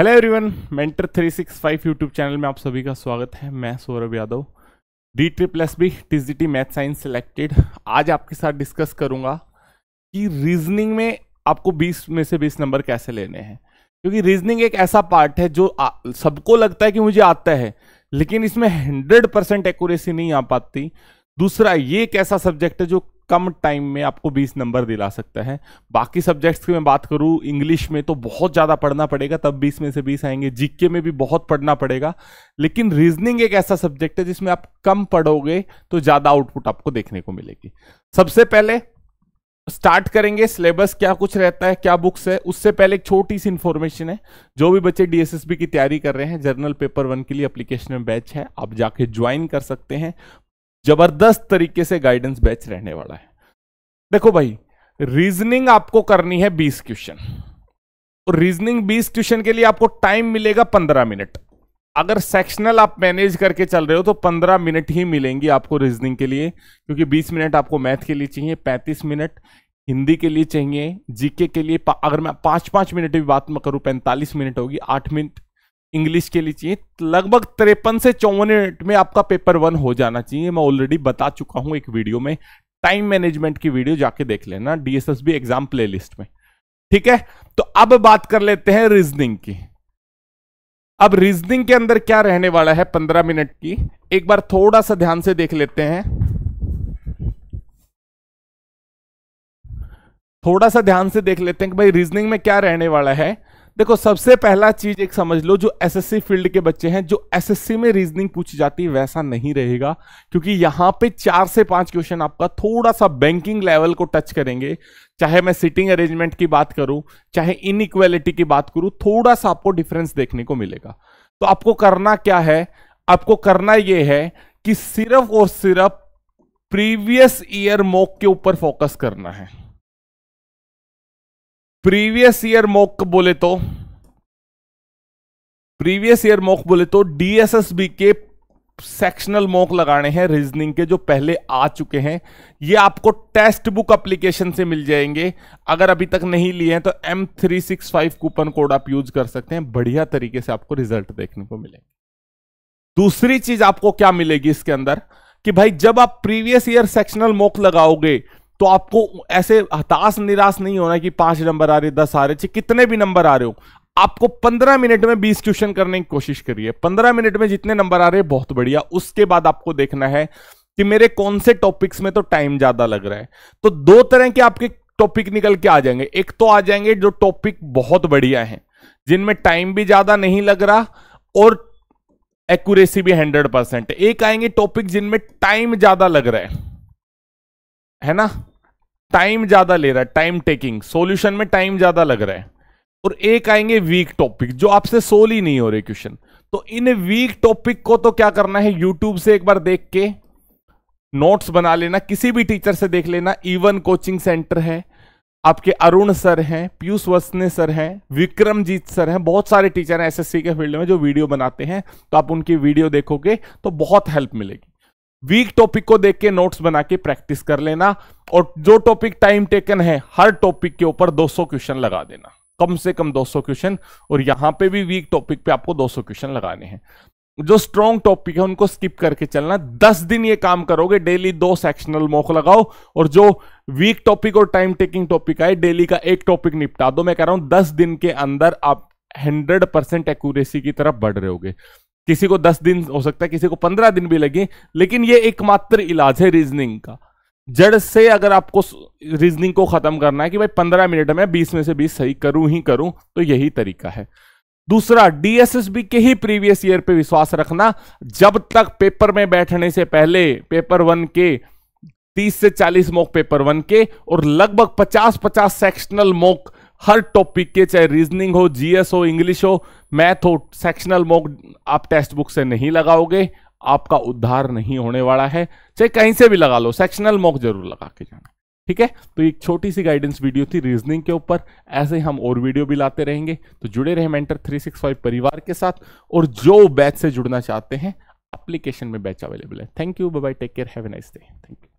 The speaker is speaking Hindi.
hello everyone mentor 365 YouTube channel में आप सभी का स्वागत है मैं Saurabh Yadav D three plus B T math science selected आज आपके साथ डिस्कस करूंगा कि रीजनिंग में आपको 20 में से 20 नंबर कैसे लेने हैं क्योंकि रीजनिंग एक ऐसा पार्ट है जो सबको लगता है कि मुझे आता है लेकिन इसमें हंड्रेड परसेंट नहीं आ पाती दूसरा ये एक ऐसा सब्जेक्ट है जो कम टाइम में आपको 20 नंबर दिला सकता है बाकी सब्जेक्ट्स की मैं बात करूँ इंग्लिश में तो बहुत ज़्यादा पढ़ना पड़ेगा तब 20 में से 20 आएंगे जीके में भी बहुत पढ़ना पड़ेगा लेकिन रीजनिंग एक ऐसा सब्जेक्ट है जिसमें आप कम पढ़ोगे तो ज़्यादा आउटपुट आपको देखने को मिलेगी सबसे पहले स्टार्ट करेंगे सिलेबस क्या कुछ रहता है क्या बुक्स है उससे पहले एक छोटी सी इन्फॉर्मेशन है जो भी बच्चे डीएसएसबी की तैयारी कर रहे हैं जर्नल पेपर वन के लिए एप्लीकेशन में बैच है आप जाके ज्वाइन कर सकते हैं जबरदस्त तरीके से गाइडेंस बैच रहने वाला है देखो भाई रीजनिंग आपको करनी है बीस क्वेश्चन रीजनिंग तो बीस क्वेश्चन के लिए आपको टाइम मिलेगा पंद्रह मिनट अगर सेक्शनल आप मैनेज करके चल रहे हो तो पंद्रह मिनट ही मिलेंगी आपको रीजनिंग के लिए क्योंकि बीस मिनट आपको मैथ के लिए चाहिए पैंतीस मिनट हिंदी के लिए चाहिए जीके के लिए अगर मैं पांच पांच मिनट भी बात में पैंतालीस मिनट होगी आठ मिनट इंग्लिश के लिए चाहिए तो लगभग तिरपन से चौवन मिनट में आपका पेपर वन हो जाना चाहिए मैं ऑलरेडी बता चुका हूं एक वीडियो में टाइम मैनेजमेंट की वीडियो जाके देख लेना डीएसएसबी एग्जाम प्ले में ठीक है तो अब बात कर लेते हैं रीजनिंग की अब रीजनिंग के अंदर क्या रहने वाला है पंद्रह मिनट की एक बार थोड़ा सा ध्यान से देख लेते हैं थोड़ा सा ध्यान से देख लेते हैं कि भाई रीजनिंग में क्या रहने वाला है देखो सबसे पहला चीज एक समझ लो जो एसएससी फील्ड के बच्चे हैं जो एसएससी में रीजनिंग पूछी जाती है वैसा नहीं रहेगा क्योंकि यहां पे चार से पांच क्वेश्चन आपका थोड़ा सा बैंकिंग लेवल को टच करेंगे चाहे मैं सिटिंग अरेंजमेंट की बात करूं चाहे इन की बात करूं थोड़ा सा आपको डिफरेंस देखने को मिलेगा तो आपको करना क्या है आपको करना यह है कि सिर्फ और सिर्फ प्रीवियस ईयर मॉक के ऊपर फोकस करना है प्रीवियस ईयर मोक बोले तो प्रीवियस ईयर मॉक बोले तो डीएसएसबी के सेक्शनल मोक लगाने हैं रीजनिंग के जो पहले आ चुके हैं ये आपको टेस्ट बुक अप्लीकेशन से मिल जाएंगे अगर अभी तक नहीं लिए हैं तो M three six five coupon code आप यूज कर सकते हैं बढ़िया तरीके से आपको रिजल्ट देखने को मिलेंगे दूसरी चीज आपको क्या मिलेगी इसके अंदर कि भाई जब आप प्रीवियस ईयर सेक्शनल मोक लगाओगे तो आपको ऐसे हताश निराश नहीं होना कि पांच नंबर आ रहे दस आ रहे कितने भी नंबर आ रहे हो आपको पंद्रह मिनट में बीस क्वेश्चन करने की कोशिश करिए पंद्रह मिनट में जितने नंबर आ रहे हैं बहुत बढ़िया उसके बाद आपको देखना है कि मेरे कौन से टॉपिक्स में तो टाइम ज्यादा लग रहा है तो दो तरह के आपके टॉपिक निकल के आ जाएंगे एक तो आ जाएंगे जो टॉपिक बहुत बढ़िया है जिनमें टाइम भी ज्यादा नहीं लग रहा और एक्यूरेसी भी हंड्रेड परसेंट एक आएंगे टॉपिक जिनमें टाइम ज्यादा लग रहा है है ना टाइम ज्यादा ले रहा है टाइम टेकिंग सॉल्यूशन में टाइम ज्यादा लग रहा है और एक आएंगे वीक टॉपिक जो आपसे सोल ही नहीं हो रहे क्वेश्चन तो इन वीक टॉपिक को तो क्या करना है यूट्यूब से एक बार देख के नोट्स बना लेना किसी भी टीचर से देख लेना इवन कोचिंग सेंटर है आपके अरुण सर हैं पीयूष वसने सर हैं विक्रमजीत सर हैं बहुत सारे टीचर हैं एसएससी के फील्ड में जो वीडियो बनाते हैं तो आप उनकी वीडियो देखोगे तो बहुत हेल्प मिलेगी वीक टॉपिक को देख के नोट्स बना के प्रैक्टिस कर लेना और जो टॉपिक टाइम टेकन है हर टॉपिक के ऊपर 200 क्वेश्चन लगा देना कम से कम 200 क्वेश्चन और यहां पे भी वीक टॉपिक पे आपको 200 क्वेश्चन लगाने हैं जो स्ट्रॉन्ग टॉपिक है उनको स्किप करके चलना दस दिन ये काम करोगे डेली दो सेक्शनल मोक लगाओ और जो वीक टॉपिक और टाइम टेकिंग टॉपिक आए डेली का एक टॉपिक निपटा दो मैं कह रहा हूं दस दिन के अंदर आप हंड्रेड परसेंट एक्यूरेसी की तरफ बढ़ रहे होगे किसी को दस दिन हो सकता है किसी को पंद्रह दिन भी लगे लेकिन ये एकमात्र इलाज है रीजनिंग का जड़ से अगर आपको रीजनिंग को खत्म करना है कि भाई पंद्रह मिनट में बीस में से बीस सही करूं ही करूं तो यही तरीका है दूसरा डीएसएसबी के ही प्रीवियस ईयर पे विश्वास रखना जब तक पेपर में बैठने से पहले पेपर वन के 30 से 40 मॉक पेपर वन के और लगभग 50-50 सेक्शनल मॉक हर टॉपिक के चाहे रीजनिंग हो जीएस हो इंग्लिश हो मैथ हो सेक्शनल मॉक आप टेक्स्ट बुक से नहीं लगाओगे आपका उद्धार नहीं होने वाला है चाहे कहीं से भी लगा लो सेक्शनल मॉक जरूर लगा के जाना ठीक है तो एक छोटी सी गाइडेंस वीडियो थी रीजनिंग के ऊपर ऐसे हम और वीडियो भी लाते रहेंगे तो जुड़े रहे मेंटर 365 परिवार के साथ और जो बैच से जुड़ना चाहते हैं एप्लीकेशन में बैच अवेलेबल है thank you bye take care have a nice day thank you